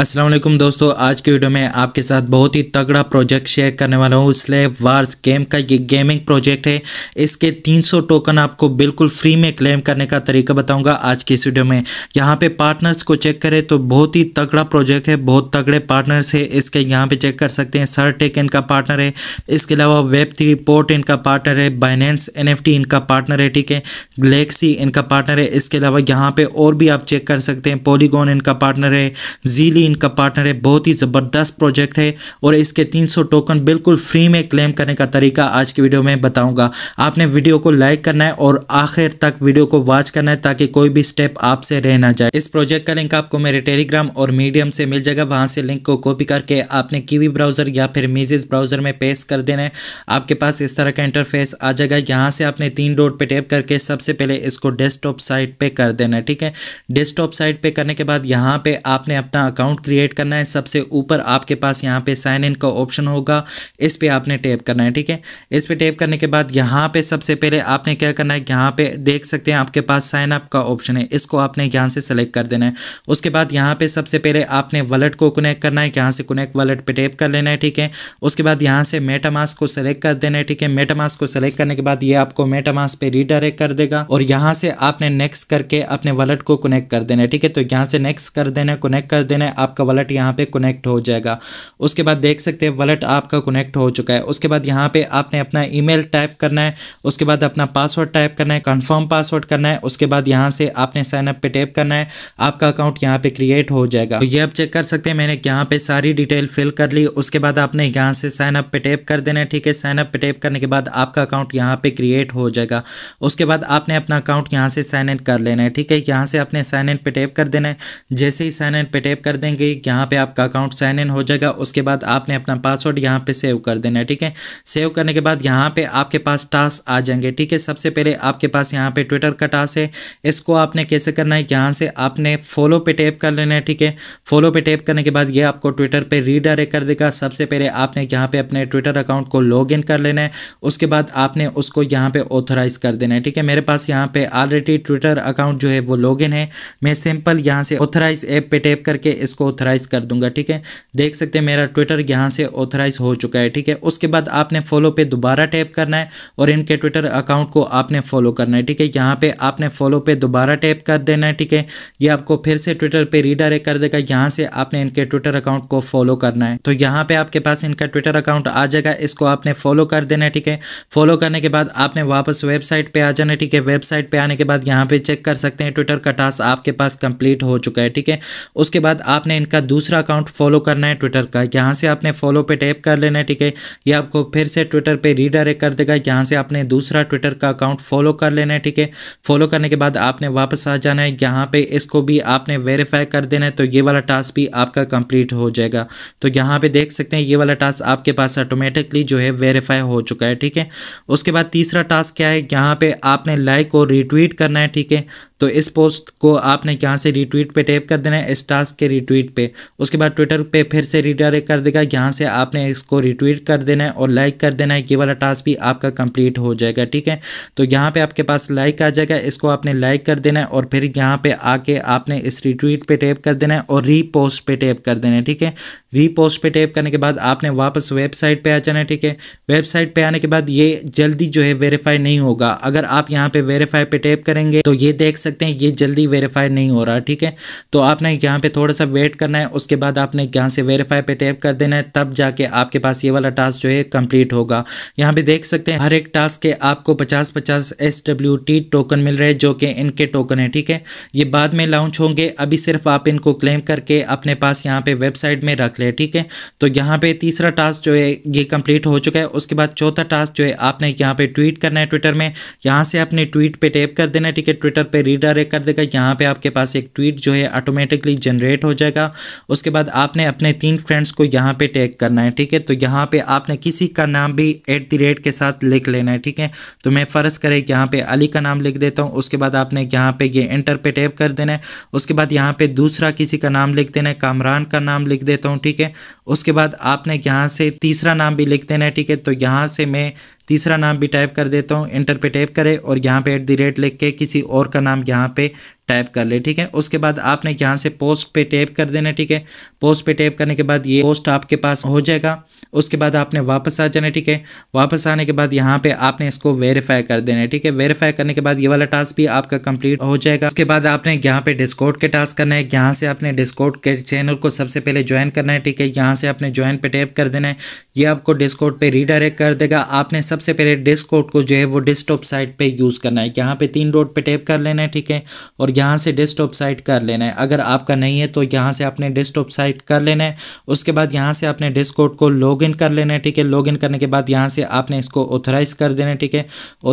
असलम दोस्तों आज के वीडियो में आपके साथ बहुत ही तगड़ा प्रोजेक्ट शेयर करने वाला हूँ स्लेब वार्स गेम का ये गेमिंग प्रोजेक्ट है इसके 300 टोकन आपको बिल्कुल फ्री में क्लेम करने का तरीका बताऊंगा आज की इस वीडियो में यहाँ पे पार्टनर्स को चेक करें तो बहुत ही तगड़ा प्रोजेक्ट है बहुत तगड़े पार्टनर्स है इसके यहाँ पर चेक कर सकते हैं सर टेक इनका पार्टनर है इसके अलावा वेब थ्री पोर्ट इनका पार्टनर है बाइनेंस एन इनका पार्टनर है ठीक है ग्लेक्सी इनका पार्टनर है इसके अलावा यहाँ पर और भी आप चेक कर सकते हैं पोलीगोन इनका पार्टनर है जीली इनका पार्टनर है बहुत ही ज़बरदस्त प्रोजेक्ट है और इसके 300 टोकन बिल्कुल फ्री में क्लेम करने का तरीका आज की वीडियो में बताऊंगा आपने वीडियो को लाइक करना है और आखिर तक वीडियो को वॉच करना है ताकि कोई भी स्टेप आपसे रह ना जाए इस प्रोजेक्ट का लिंक आपको मेरे टेलीग्राम और मीडियम से मिल जाएगा वहाँ से लिंक को कॉपी करके आपने कीवी ब्राउज़र या फिर मीजिस ब्राउज़र में पेश कर देना है आपके पास इस तरह का इंटरफेस आ जाएगा यहाँ से आपने तीन डोट पर टेप करके सबसे पहले इसको डेस्कटॉप साइट पर कर देना है ठीक है डेस्कटॉप साइट पर करने के बाद यहाँ पर आपने अपना अकाउंट अकाउंट क्रिएट करना है सबसे ऊपर आपके पास यहाँ पे साइन इन का ऑप्शन होगा इस पर आपने टैप करना है ठीक है इस पर टैप करने के बाद यहाँ पे सबसे पहले आपने क्या करना है यहाँ पे देख सकते हैं आपके पास साइन अप का ऑप्शन है इसको आपने यहाँ से सेलेक्ट कर देना है उसके बाद यहाँ पे सबसे पहले आपने वॉलेट को कनेक्ट करना है यहाँ से कनेक्ट वॉलेट पे टैप कर लेना है ठीक है उसके बाद यहाँ से मेटामास को सेलेक्ट कर देना है ठीक है मेटामास को सेलेक्ट करने के बाद ये आपको मेटामास पे रीडायरेक्ट कर देगा और यहाँ से आपने नेक्स्ट करके अपने वॉलेट को कनेक्ट कर देना है ठीक है तो यहाँ से नेक्स्ट कर देना है कनेक्ट कर देना है आपका वॉलेट यहाँ पे कनेक्ट हो जाएगा उसके बाद देख सकते हैं वॉलेट आपका कनेक्ट हो चुका है उसके बाद यहाँ पे आपने अपना ईमेल टाइप करना है उसके बाद अपना पासवर्ड टाइप करना है कन्फर्म पासवर्ड करना है उसके बाद यहाँ से आपने साइनअप पे टैप करना है आपका अकाउंट यहाँ पे क्रिएट हो जाएगा तो ये आप चेक कर सकते हैं मैंने यहाँ पे सारी डिटेल फिल कर ली उसके बाद आपने यहाँ से साइनअप पे टैप कर देना है ठीक है साइनअप पे टैप करने के बाद आपका अकाउंट यहाँ पे क्रिएट हो जाएगा उसके बाद आपने अपना अकाउंट यहाँ से साइन इन कर लेना है ठीक है यहाँ से आपने साइन इन पे टैप कर देना है जैसे ही साइन इन पे टैप कर देंगे जाएगी यहाँ पे आपका अकाउंट साइन इन हो जाएगा उसके बाद आपने अपना पासवर्ड यहाँ पे सेव कर देना है ठीक है सेव करने के बाद यहाँ पे आपके पास टास्क आ जाएंगे ठीक है सबसे पहले आपके पास यहाँ पे ट्विटर का टास्क है इसको आपने कैसे करना है यहाँ से आपने फॉलो पे टैप कर लेना है ठीक है फॉलो पे टैप करने के बाद ये आपको ट्विटर पर रीडायरेक्ट कर देगा सबसे पहले आपने यहाँ पे अपने ट्विटर अकाउंट को लॉग इन कर लेना है उसके बाद आपने उसको यहाँ पे ऑथोराइज कर देना है ठीक है मेरे पास यहाँ पे ऑलरेडी ट्विटर अकाउंट जो है वो लॉग है मैं सिंपल यहाँ से ऑथोराइज ऐप पे टैप करके इसको ऑथराइज़ कर दूंगा ठीक है देख सकते हैं मेरा ट्विटर यहाँ से ऑथराइज़ हो चुका है ठीक है उसके बाद आपने फॉलो पे दोबारा टैप करना है और इनके ट्विटर अकाउंट को आपने फॉलो करना है ठीक है यहाँ पे आपने फॉलो पे दोबारा टैप कर देना है ठीक है ये आपको फिर से ट्विटर पर रीडायरेक्ट कर देगा यहाँ से आपने इनके ट्विटर अकाउंट को फॉलो करना है तो यहाँ पे आपके पास इनका ट्विटर अकाउंट आ जाएगा इसको आपने फॉलो कर देना है ठीक है फॉलो करने के बाद आपने वापस वेबसाइट पर आ जाना है ठीक है वेबसाइट पर आने के बाद यहाँ पे चेक कर सकते हैं ट्विटर का टास्क आपके पास कंप्लीट हो चुका है ठीक है उसके बाद आपने आपने इनका दूसरा अकाउंट फॉलो करना है ट्विटर का यहाँ से आपने फॉलो पे टैप कर लेना है ठीक है ये आपको फिर से ट्विटर पे रीडायरेक्ट कर देगा यहाँ से आपने दूसरा ट्विटर का अकाउंट फॉलो कर लेना है ठीक है फॉलो करने के बाद आपने वापस आ जाना है यहाँ पे इसको भी आपने वेरीफाई कर देना है तो ये वाला टास्क भी आपका कंप्लीट हो जाएगा तो यहाँ पे देख सकते हैं ये वाला टास्क आपके पास ऑटोमेटिकली जो है वेरीफाई हो चुका है ठीक है उसके बाद तीसरा टास्क क्या है यहाँ पे आपने लाइक और रिट्वीट करना है ठीक है तो इस पोस्ट को आपने यहाँ से रिट्वीट पे टैप कर देना है इस टास्क के रिट्वीट पे उसके बाद ट्विटर पे फिर से रिडायरेक्ट कर देगा यहाँ से आपने इसको रिट्वीट कर देना है और लाइक कर देना है ये वाला टास्क भी आपका कंप्लीट हो जाएगा ठीक है तो यहाँ पे आपके पास लाइक आ जाएगा इसको आपने लाइक कर देना है और फिर यहाँ पर आके आपने इस रिट्वीट पर टैप कर देना है और रीपोस्ट पर टैप कर देना है ठीक है रीपोस्ट पर टैप करने के बाद आपने वापस वेबसाइट पर आ जाना है ठीक है वेबसाइट पर आने के बाद ये जल्दी जो है वेरीफाई नहीं होगा अगर आप यहाँ पर वेरीफाई पर टैप करेंगे तो ये देख सकते सकते हैं ये जल्दी वेरीफाई नहीं हो रहा ठीक है तो आपने यहाँ पे थोड़ा सा वेट करना है उसके बाद आपने यहाँ से वेरीफाई पे टैप कर देना है तब जाके आपके पास ये वाला टास्क जो है कंप्लीट होगा यहाँ पे देख सकते हैं हर एक टास्क के आपको पचास पचास एस डब्ल्यू टी टोकन मिल रहे हैं जो कि इनके टोकन है ठीक है ये बाद में लॉन्च होंगे अभी सिर्फ आप इनको क्लेम करके अपने पास यहाँ पे वेबसाइट में रख ले ठीक है तो यहाँ पे तीसरा टास्क जो है ये कंप्लीट हो चुका है उसके बाद चौथा टास्क जो है आपने यहाँ पे ट्वीट करना है ट्विटर में यहाँ से अपने ट्वीट पे टैप कर देना है ठीक है ट्विटर पे रीड रिडायरेक्ट कर देगा यहाँ पे आपके पास एक ट्वीट जो है ऑटोमेटिकली जनरेट हो जाएगा उसके बाद आपने अपने तीन फ्रेंड्स को यहाँ पे टैग करना है ठीक है तो यहाँ पे आपने किसी का नाम भी एट दी रेट के साथ लिख लेना है ठीक है तो मैं फ़र्ज़ करें यहाँ पे अली का नाम लिख देता हूँ उसके बाद आपने यहाँ पे ये इंटर पे टैप कर देना है उसके बाद यहाँ पे दूसरा किसी का नाम लिख देना है कामरान का नाम लिख देता हूँ ठीक है उसके बाद आपने यहाँ से तीसरा नाम भी लिख देना है ठीक है तो यहाँ से मैं तीसरा नाम भी टाइप कर देता हूँ एंटर पे टाइप करें और यहाँ पे एट दी रेट लिख के किसी और का नाम यहाँ पे टाइप कर ले ठीक है उसके बाद आपने यहाँ से पोस्ट पे टैप कर देना ठीक है पोस्ट पे टैप करने के बाद ये पोस्ट आपके पास हो जाएगा उसके बाद आपने वापस आ जाना ठीक है वापस आने के बाद यहाँ पे आपने इसको वेरीफाई कर देना ठीक है वेरीफाई करने के बाद ये वाला टास्क भी आपका कंप्लीट हो जाएगा उसके बाद आपने यहाँ पे डिस्काउंट के टास्क करना है यहाँ से आपने डिस्काउंट के चैनल को सबसे पहले ज्वाइन करना है ठीक है यहाँ से आपने ज्वाइन पे टैप कर देना है ये आपको डिस्कोड पे रीडायरेक्ट कर देगा आपने सबसे पहले डिस्काउंट को जो है वो डिस्टॉप साइट पर यूज़ करना है यहाँ पे तीन रोड पर टैप कर लेना है ठीक है और यहाँ से डेस्कटॉप साइट कर लेना है अगर आपका नहीं है तो यहाँ से आपने डेस्कटॉप साइट कर लेना है उसके बाद यहाँ से आपने डिस्कोड को लॉग इन कर लेना है ठीक है लॉग इन करने के बाद यहाँ से आपने इसको ऑथराइज़ कर देना है ठीक है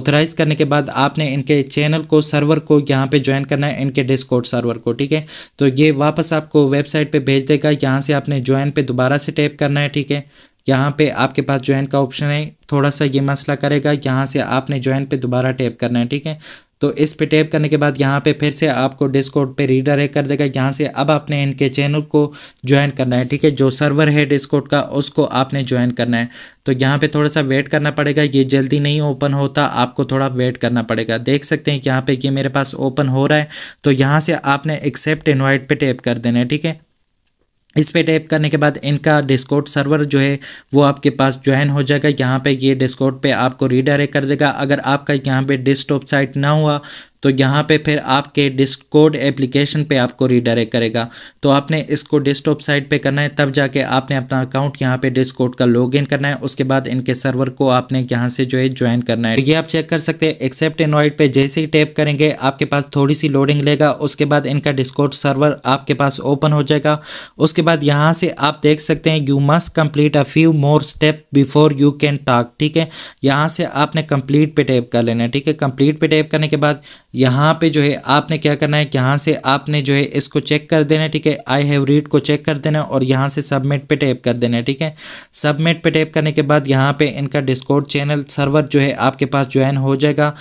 ऑथराइज़ करने के बाद आपने इनके चैनल को सर्वर को यहाँ पर ज्वाइन करना है इनके डिस्कोड सर्वर को ठीक है तो ये वापस आपको वेबसाइट पर भेज देगा यहाँ से आपने ज्वाइन पर दोबारा से टैप करना है ठीक है यहाँ पे आपके पास ज्वाइन का ऑप्शन है थोड़ा सा ये मसला करेगा यहाँ से आपने ज्वाइन पे दोबारा टैप करना है ठीक है तो इस पे टैप करने के बाद यहाँ पे फिर से आपको डिस्कॉर्ड पे रीडायरेक्ट कर देगा यहाँ से अब आपने इनके चैनल को ज्वाइन करना है ठीक है जो सर्वर है डिस्कॉर्ड का उसको आपने ज्वाइन करना है तो यहाँ पे थोड़ा सा वेट करना पड़ेगा ये जल्दी नहीं ओपन होता आपको थोड़ा वेट करना पड़ेगा देख सकते हैं कि यहाँ पर ये मेरे पास ओपन हो रहा है तो यहाँ से आपने एक्सेप्ट इन्वाइट पर टैप कर देना है ठीक है इस पे टैप करने के बाद इनका डिस्कॉर्ड सर्वर जो है वो आपके पास ज्वाइन हो जाएगा यहाँ पे ये डिस्कोट पे आपको रीडायरेक्ट कर देगा अगर आपका यहाँ पे डेस्कटॉप साइट ना हुआ तो यहाँ पे फिर आपके डिस्कोड एप्लीकेशन पे आपको रीडायरेक्ट करेगा तो आपने इसको डिस्कटॉप साइट पे करना है तब जाके आपने अपना अकाउंट यहाँ पे डिस्कोड का लॉग करना है उसके बाद इनके सर्वर को आपने यहाँ से जो है ज्वाइन करना है तो ये आप चेक कर सकते हैं एक्सेप्ट एनॉइड पे जैसे ही टैप करेंगे आपके पास थोड़ी सी लोडिंग लेगा उसके बाद इनका डिस्कोड सर्वर आपके पास ओपन हो जाएगा उसके बाद यहाँ से आप देख सकते हैं you must complete a few more step before you can talk ठीक है यहाँ से आपने कंप्लीट पे टैप कर लेना है ठीक है कंप्लीट पे टैप करने के बाद यहाँ पे जो है आपने क्या करना है कि यहाँ से आपने जो है इसको चेक कर देना है ठीक है आई हैव रीड को चेक कर देना है और यहाँ से सबमिट पे टैप कर देना है ठीक है सबमिट पे टैप करने के बाद यहाँ पे इनका डिस्कॉर्ड चैनल सर्वर जो है आपके पास ज्वाइन हो जाएगा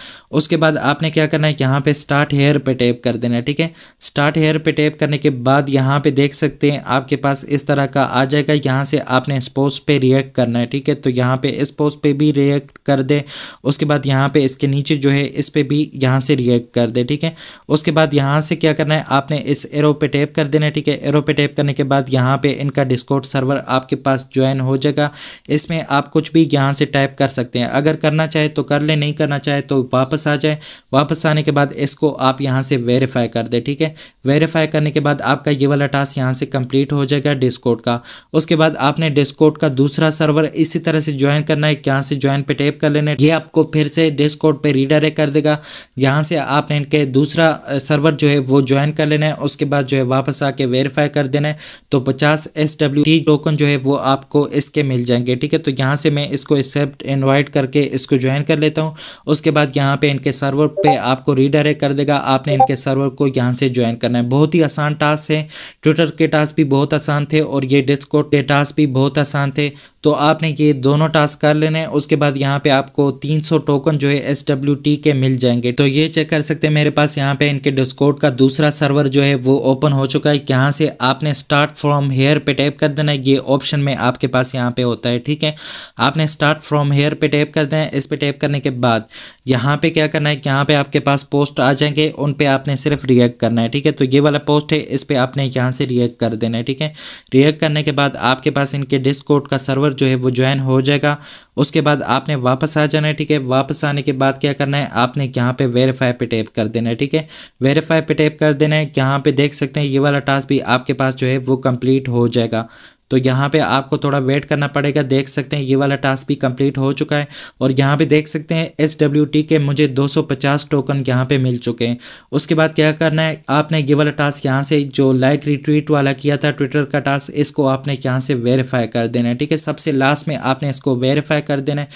उसके बाद आपने क्या करना है कि यहाँ पे स्टार्ट हेयर पे टैप कर देना है ठीक है स्टार्ट हेयर पे टैप करने के बाद यहाँ पे देख सकते हैं आपके पास इस तरह का आ जाएगा यहाँ से आपने इस पोस्ट पे रिएक्ट करना है ठीक है तो यहाँ पे इस पोस्ट पे भी रिएक्ट कर दे उसके बाद यहाँ पे इसके नीचे जो है इस पर भी यहाँ से रिएक्ट टैप कर दे ठीक है उसके बाद यहाँ से क्या करना है आपने इस एरो पे टैप कर देना है ठीक है एरो पे टैप करने के बाद यहाँ पे इनका डिस्कॉर्ड सर्वर आपके पास ज्वाइन हो जाएगा इसमें आप कुछ भी यहाँ से टाइप कर सकते हैं अगर करना चाहे तो कर ले नहीं करना चाहे तो वापस आ जाए वापस आने के बाद इसको आप यहाँ से वेरीफाई कर दे ठीक है वेरीफाई करने के बाद आपका ये वाला टास्क यहाँ से कम्प्लीट हो जाएगा डिस्कोड का उसके बाद आपने डिस्कोड का दूसरा सर्वर इसी तरह से ज्वाइन करना है यहाँ से ज्वाइन पे टैप कर लेना है ये आपको फिर से डिस्कोड पे रीडायरेक्ट कर देगा यहाँ से आपने इनके दूसरा सर्वर जो है वो ज्वाइन कर लेना है उसके बाद जो है वापस आके वेरीफाई कर देना है तो पचास एस डब्ल्यू टोकन जो है वो आपको इसके मिल जाएंगे ठीक है तो यहाँ से मैं इसको एक्सेप्ट इन्वाइट करके इसको ज्वाइन कर लेता हूँ उसके बाद यहाँ पे इनके सर्वर पे आपको रीडायरेक्ट कर देगा आपने इनके सर्वर को यहाँ से ज्वाइन करना है बहुत ही आसान टास्क है ट्विटर के टास्क भी बहुत आसान थे और ये डिस्कोट के टास्क भी बहुत आसान थे तो आपने ये दोनों टास्क कर लेने हैं उसके बाद यहाँ पे आपको 300 टोकन जो है एस के मिल जाएंगे तो ये चेक कर सकते हैं मेरे पास यहाँ पे इनके डिस्कोड का दूसरा सर्वर जो है वो ओपन हो चुका है यहाँ से आपने स्टार्ट फ्रॉम हेयर पे टैप कर देना ये ऑप्शन में आपके पास यहाँ पे होता है ठीक है आपने स्टार्ट फ्रॉम हेयर पे टैप कर देना इस पर टैप करने के बाद यहाँ पे क्या करना है यहाँ पे आपके पास पोस्ट आ जाएंगे उन पर आपने सिर्फ रिएक्ट करना है ठीक है तो ये वाला पोस्ट है इस पर आपने यहाँ से रिएक्ट कर देना है ठीक है रिएक्ट करने के बाद आपके पास इनके डिस्कोड का सर्वर जो है वो ज्वाइन हो जाएगा उसके बाद आपने वापस आ जाना है ठीक है वापस आने के बाद क्या करना है आपने यहाँ पे वेरीफाई पे टैप कर देना है ठीक है वेरीफाई पे टैप कर देना है यहाँ पे देख सकते हैं ये वाला टास्क भी आपके पास जो है वो कंप्लीट हो जाएगा तो यहाँ पे आपको थोड़ा वेट करना पड़ेगा देख सकते हैं ये वाला टास्क भी कंप्लीट हो चुका है और यहाँ पे देख सकते हैं एस के मुझे 250 टोकन यहाँ पे मिल चुके हैं उसके बाद क्या करना है आपने ये वाला टास्क यहाँ से जो लाइक रिट्वीट वाला किया था ट्विटर का टास्क इसको आपने यहाँ से वेरीफाई कर देना है ठीक है सबसे लास्ट में आपने इसको वेरीफाई कर देना है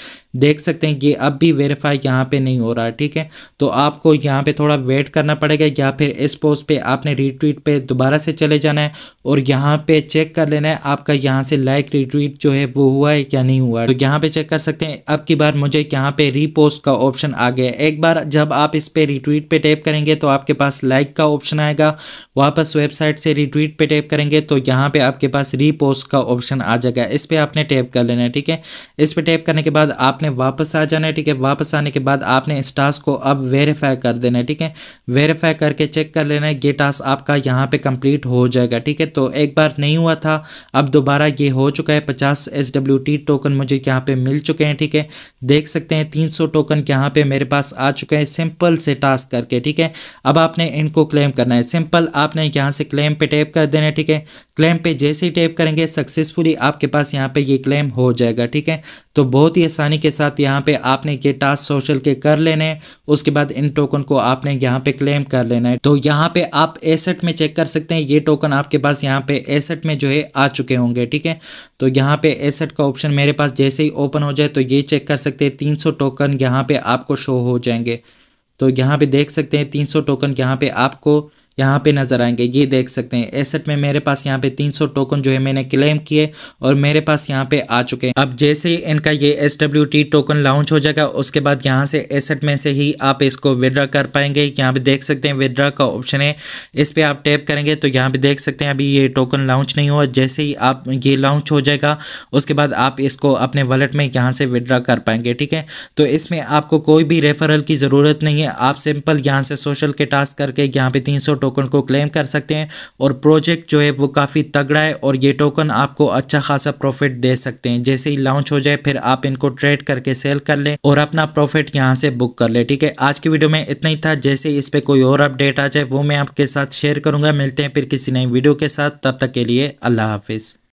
देख सकते हैं ये अब भी वेरीफाई यहाँ पर नहीं हो रहा है ठीक है तो आपको यहाँ पर थोड़ा वेट करना पड़ेगा या फिर इस पोस्ट पर आपने रिट्वीट पर दोबारा से चले जाना है और यहाँ पर चेक कर लेना है आपका आपका यहाँ से लाइक रिट्वीट जो है वो हुआ है क्या नहीं हुआ तो यहाँ पे चेक कर सकते हैं अब की बार मुझे यहाँ पे रीपोस्ट का ऑप्शन आ गया एक बार जब आप इस पर रिट्वीट पे टैप करेंगे तो आपके पास लाइक का ऑप्शन आएगा वापस वेबसाइट से रिट्वीट पे टैप करेंगे तो यहाँ पे आपके पास रीपोस्ट का ऑप्शन आ जाएगा इस पर आपने टैप कर लेना है ठीक है इस पर टैप करने के बाद आपने वापस आ जाना है ठीक है वापस आने के बाद आपने इस टास्क को अब वेरीफाई कर देना है ठीक है वेरीफाई करके चेक कर लेना है ये टास्क आपका यहाँ पे कंप्लीट हो जाएगा ठीक है तो एक बार नहीं हुआ था अब दोबारा ये हो चुका है पचास एस डब्ल्यू टी टोकन मुझे यहाँ पे मिल चुके हैं ठीक है देख सकते हैं तीन सौ टोकन यहाँ पे मेरे पास आ चुके हैं सिंपल से टास्क करके ठीक है अब आपने इनको क्लेम करना है सिंपल आपने यहाँ से क्लेम पे टैप कर देना है ठीक है क्लेम पे जैसे ही टैप करेंगे सक्सेसफुली आपके पास यहाँ पे ये क्लेम हो जाएगा ठीक है तो बहुत ही आसानी के साथ यहाँ पे आपने ये टास्क सोशल के कर लेने हैं उसके बाद इन टोकन को आपने यहाँ पे क्लेम कर लेना है तो यहाँ पे आप एसेट में चेक कर सकते हैं ये टोकन आपके पास यहाँ पे एसेट में जो है आ चुके होंगे ठीक है तो यहाँ पे एसेट का ऑप्शन मेरे पास जैसे ही ओपन हो जाए तो ये चेक कर सकते हैं तीन सौ टोकन यहाँ पे आपको शो हो जाएंगे तो यहाँ पे देख सकते हैं तीन सौ टोकन यहाँ पे आपको यहाँ पे नज़र आएंगे ये देख सकते हैं एसेट में मेरे पास यहाँ पे 300 टोकन जो है मैंने क्लेम किए और मेरे पास यहाँ पे आ चुके हैं अब जैसे ही इनका ये एस टोकन लॉन्च हो जाएगा उसके बाद यहाँ से एसेट में से ही आप इसको विदड्रा कर पाएंगे यहाँ पे देख सकते हैं विदड्रा का ऑप्शन है इस पर आप टैप करेंगे तो यहाँ पे देख सकते हैं अभी ये टोकन लॉन्च नहीं हुआ जैसे ही आप ये लॉन्च हो जाएगा उसके बाद आप इसको अपने वॉलेट में यहाँ से विदड्रा कर पाएंगे ठीक है तो इसमें आपको कोई भी रेफरल की ज़रूरत नहीं है आप सिंपल यहाँ से सोशल के टास्क करके यहाँ पे तीन सौ टोकन को क्लेम कर सकते हैं और प्रोजेक्ट जो है वो काफ़ी तगड़ा है और ये टोकन आपको अच्छा खासा प्रॉफिट दे सकते हैं जैसे ही लॉन्च हो जाए फिर आप इनको ट्रेड करके सेल कर लें और अपना प्रॉफिट यहाँ से बुक कर लें ठीक है आज की वीडियो में इतना ही था जैसे इस पर कोई और अपडेट आ जाए वो मैं आपके साथ शेयर करूँगा मिलते हैं फिर किसी नई वीडियो के साथ तब तक के लिए अल्लाह हाफिज़